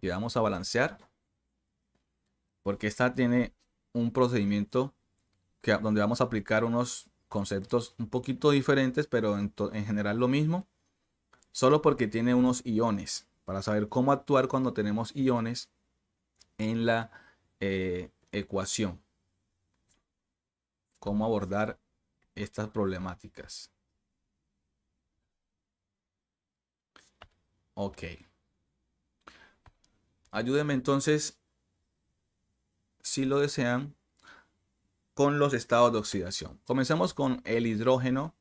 y vamos a balancear porque esta tiene un procedimiento que, donde vamos a aplicar unos conceptos un poquito diferentes pero en, general lo mismo solo porque tiene unos iones para saber cómo actuar cuando tenemos iones en la eh, ecuación cómo abordar estas problemáticas ok Ayúdenme entonces, si lo desean, con los estados de oxidación. Comencemos con el hidrógeno,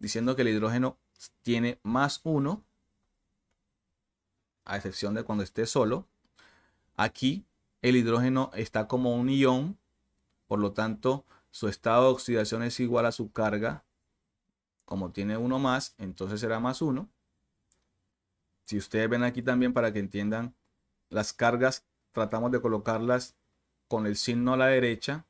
diciendo que el hidrógeno tiene más uno a excepción de cuando esté solo. Aquí el hidrógeno está como un ión, por lo tanto su estado de oxidación es igual a su carga. Como tiene uno más, entonces será más uno Si ustedes ven aquí también para que entiendan las cargas tratamos de colocarlas con el signo a la derecha,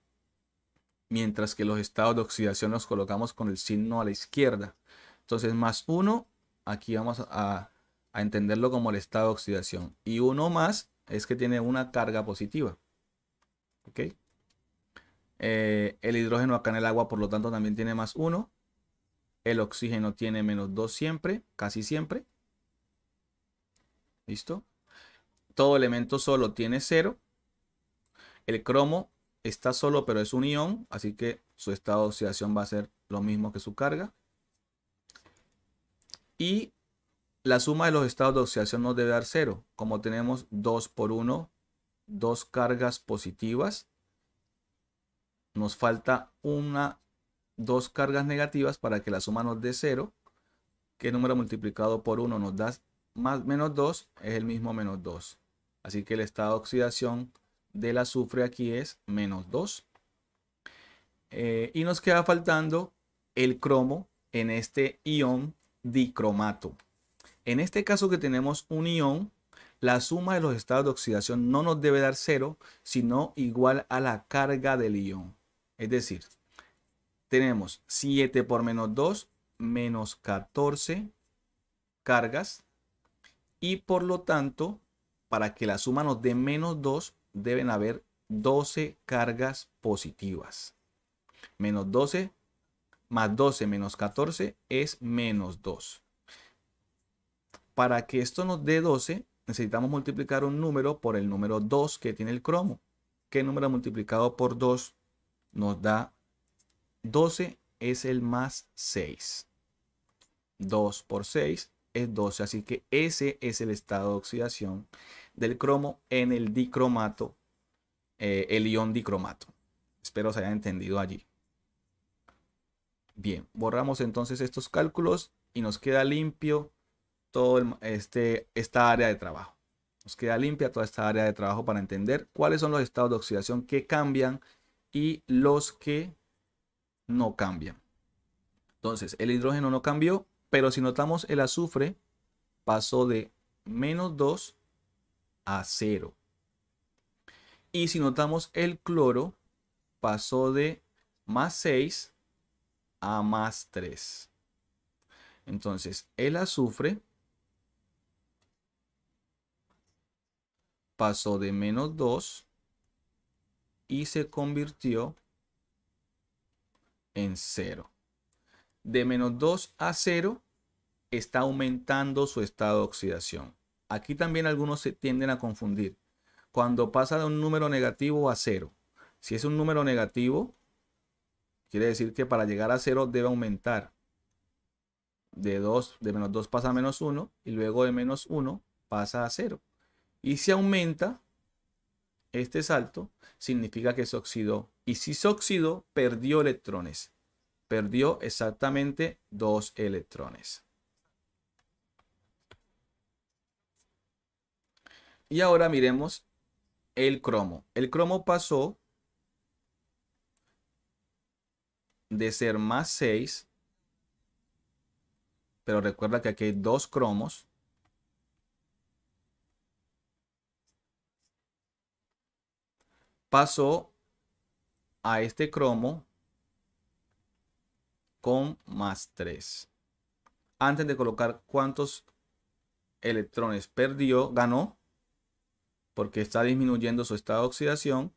mientras que los estados de oxidación los colocamos con el signo a la izquierda. Entonces, más 1, aquí vamos a, entenderlo como el estado de oxidación. Y uno más es que tiene una carga positiva. ¿Ok? Eh, el hidrógeno acá en el agua, por lo tanto, también tiene más 1. El oxígeno tiene menos 2 siempre, casi siempre. ¿Listo? todo elemento solo tiene cero. El cromo está solo, pero es un ion, así que su estado de oxidación va a ser lo mismo que su carga. Y la suma de los estados de oxidación nos debe dar cero. Como tenemos 2 por 1, dos cargas positivas, nos falta una, dos cargas negativas para que la suma nos dé cero. Qué número multiplicado por uno nos da más menos 2 es el mismo menos 2. Así que el estado de oxidación del azufre aquí es menos 2. Eh, y nos queda faltando el cromo en este ion dicromato. En este caso que tenemos un ion, la suma de los estados de oxidación no nos debe dar cero, sino igual a la carga del ion. Es decir, tenemos 7 por menos 2, menos 14 cargas. Y por lo tanto, para que la suma nos dé menos 2, deben haber 12 cargas positivas. Menos 12 más 12 menos 14 es menos 2. Para que esto nos dé 12, necesitamos multiplicar un número por el número 2 que tiene el cromo. ¿Qué número multiplicado por 2 nos da 12? Es el más 6. 2 por 6 12. E así que ese es el estado de oxidación del cromo en el dicromato, eh, el ion dicromato. Espero se haya entendido allí. Bien, borramos entonces estos cálculos y nos queda limpio todo este, esta área de trabajo. Nos queda limpia toda esta área de trabajo para entender cuáles son los estados de oxidación que cambian y los que no cambian. Entonces, el hidrógeno no cambió, pero si notamos el azufre, pasó de menos 2 a 0. Y si notamos el cloro, pasó de más 6 a más 3. Entonces, el azufre pasó de menos 2 y se convirtió en 0 de menos 2 a 0 está aumentando su estado de oxidación. Aquí también algunos se tienden a confundir. Cuando pasa de un número negativo a 0, si es un número negativo, quiere decir que para llegar a 0 debe aumentar. De 2, de menos 2 pasa a menos 1 y luego de menos 1 pasa a 0. Y si aumenta este salto, significa que se oxidó. Y si se oxidó, perdió electrones perdió exactamente dos electrones. Y ahora miremos el cromo. El cromo pasó de ser más 6, pero recuerda que aquí hay dos cromos. Pasó a este cromo con más 3. Antes de colocar cuántos electrones perdió, ganó, porque está disminuyendo su estado de oxidación,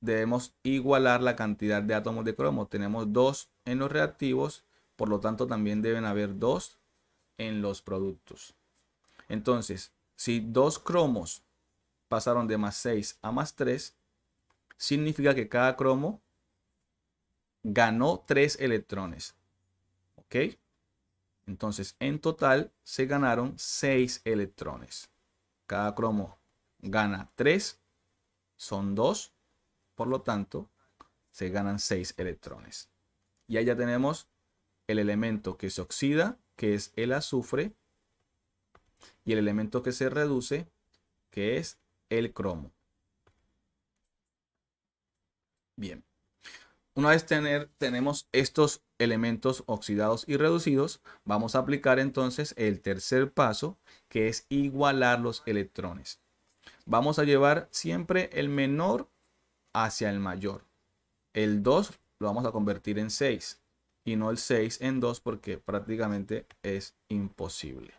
debemos igualar la cantidad de átomos de cromo. Tenemos 2 en los reactivos, por lo tanto también deben haber 2 en los productos. Entonces, si dos cromos pasaron de más 6 a más 3, significa que cada cromo ganó 3 electrones. ¿Ok? Entonces, en total se ganaron 6 electrones. Cada cromo gana 3, son 2, por lo tanto, se ganan 6 electrones. Y allá tenemos el elemento que se oxida, que es el azufre, y el elemento que se reduce, que es el cromo. Bien. Una vez tener, tenemos estos elementos oxidados y reducidos, vamos a aplicar entonces el tercer paso, que es igualar los electrones. Vamos a llevar siempre el menor hacia el mayor. El 2 lo vamos a convertir en 6 y no el 6 en 2 porque prácticamente es imposible.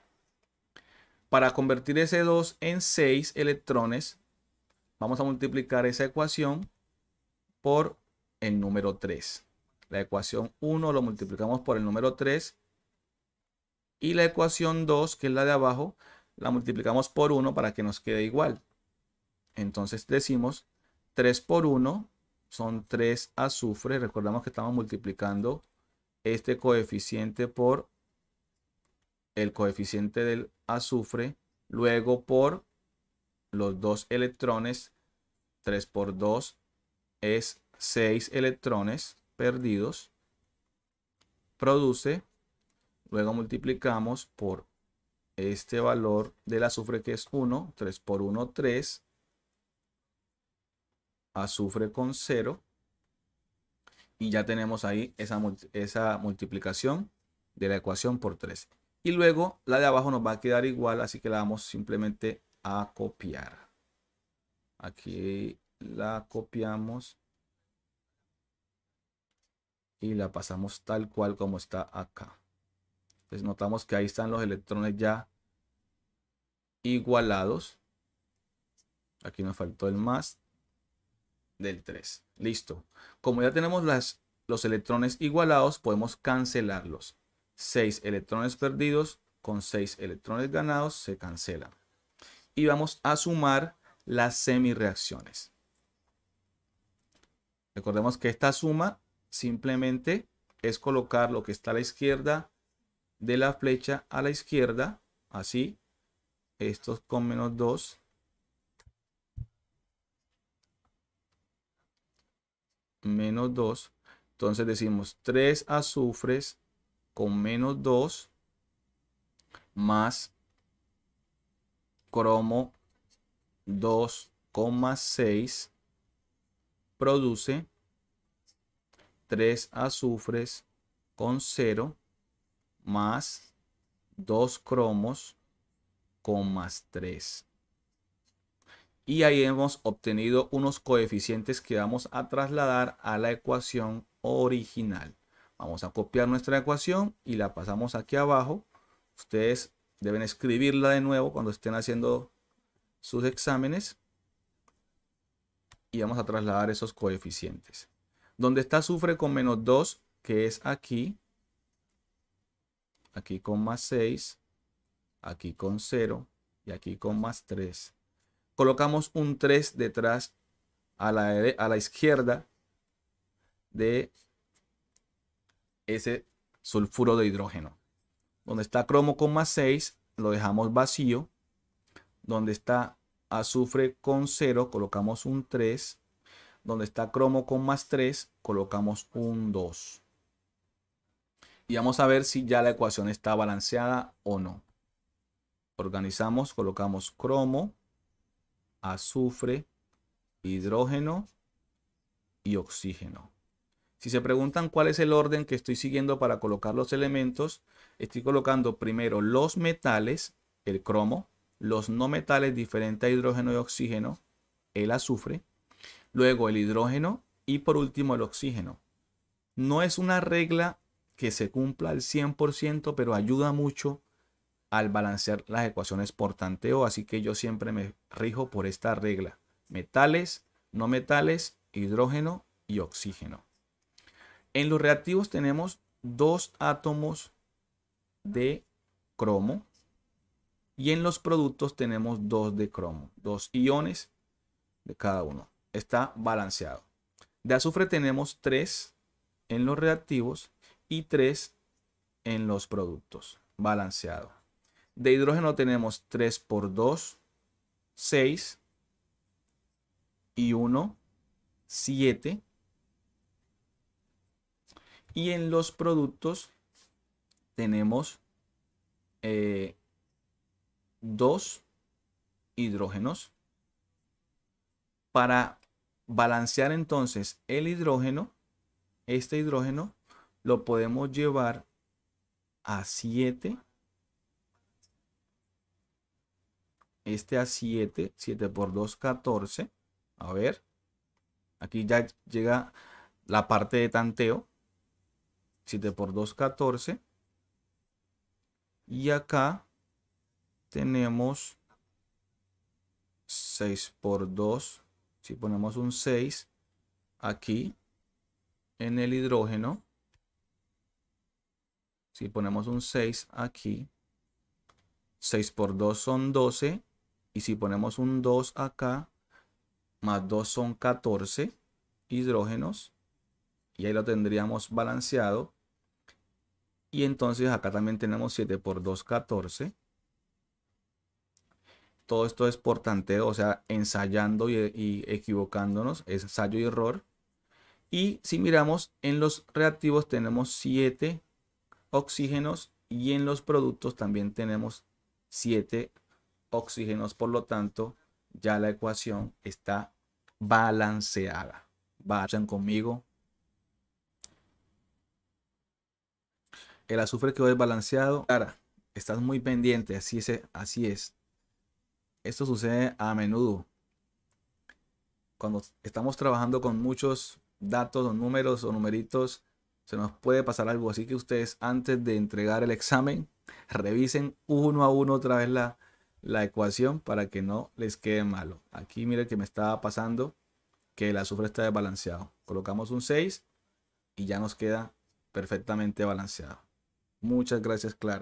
Para convertir ese 2 en 6 electrones, vamos a multiplicar esa ecuación por el número 3. La ecuación 1 lo multiplicamos por el número 3. Y la ecuación 2, que es la de abajo, la multiplicamos por 1 para que nos quede igual. Entonces decimos 3 por 1 son 3 azufre. Recordamos que estamos multiplicando este coeficiente por el coeficiente del azufre, luego por los dos electrones, 3 por 2 es 6 electrones perdidos, produce, luego multiplicamos por este valor del azufre que es 1, 3 por 1, 3, azufre con 0, y ya tenemos ahí esa, esa multiplicación de la ecuación por 3. Y luego la de abajo nos va a quedar igual, así que la vamos simplemente a copiar. Aquí la copiamos y la pasamos tal cual como está acá. Entonces notamos que ahí están los electrones ya igualados. Aquí nos faltó el más del 3. Listo. Como ya tenemos las, los electrones igualados, podemos cancelarlos. 6 electrones perdidos con 6 electrones ganados se cancelan. Y vamos a sumar las semireacciones. Recordemos que esta suma Simplemente es colocar lo que está a la izquierda de la flecha a la izquierda, así, estos con menos 2. Menos 2. Entonces decimos 3 azufres con menos 2 más cromo 2,6 produce 3 azufres con 0 más 2 cromos con más 3. Y ahí hemos obtenido unos coeficientes que vamos a trasladar a la ecuación original. Vamos a copiar nuestra ecuación y la pasamos aquí abajo. Ustedes deben escribirla de nuevo cuando estén haciendo sus exámenes. Y vamos a trasladar esos coeficientes. Donde está azufre con menos 2, que es aquí. Aquí con más 6. Aquí con 0. Y aquí con más 3. Colocamos un 3 detrás a la, a la izquierda de ese sulfuro de hidrógeno. Donde está cromo con más 6, lo dejamos vacío. Donde está azufre con 0, colocamos un 3 donde está cromo con más 3, colocamos un 2. Y vamos a ver si ya la ecuación está balanceada o no. Organizamos, colocamos cromo, azufre, hidrógeno y oxígeno. Si se preguntan cuál es el orden que estoy siguiendo para colocar los elementos, estoy colocando primero los metales, el cromo, los no metales diferente a hidrógeno y oxígeno, el azufre, luego el hidrógeno y por último el oxígeno. No es una regla que se cumpla al 100%, pero ayuda mucho al balancear las ecuaciones por tanteo, así que yo siempre me rijo por esta regla. Metales, no metales, hidrógeno y oxígeno. En los reactivos tenemos dos átomos de cromo y en los productos tenemos dos de cromo, dos iones de cada uno está balanceado. De azufre tenemos 3 en los reactivos y 3 en los productos, balanceado. De hidrógeno tenemos 3 por 2, 6 y 1, 7. Y en los productos tenemos eh, 2 hidrógenos para balancear entonces el hidrógeno, este hidrógeno lo podemos llevar a 7. Este a 7, 7 por 2, 14. A ver, aquí ya llega la parte de tanteo. 7 por 2, 14. Y acá tenemos 6 por 2, si ponemos un 6 aquí en el hidrógeno, si ponemos un 6 aquí, 6 por 2 son 12, y si ponemos un 2 acá, más 2 son 14 hidrógenos, y ahí lo tendríamos balanceado. Y entonces acá también tenemos 7 por 2, 14 todo esto es por tanteo, o sea, ensayando y, equivocándonos, ensayo y error. Y si miramos en los reactivos tenemos 7 oxígenos y en los productos también tenemos 7 oxígenos, por lo tanto ya la ecuación está balanceada. Vayan conmigo. El azufre quedó desbalanceado. Clara, estás muy pendiente, así es. Así es. Esto sucede a menudo. Cuando estamos trabajando con muchos datos o números o numeritos, se nos puede pasar algo. Así que ustedes antes de entregar el examen, revisen uno a uno otra vez la, la ecuación para que no les quede malo. Aquí mire que me estaba pasando que el azufre está desbalanceado. Colocamos un 6 y ya nos queda perfectamente balanceado. Muchas gracias, Clara.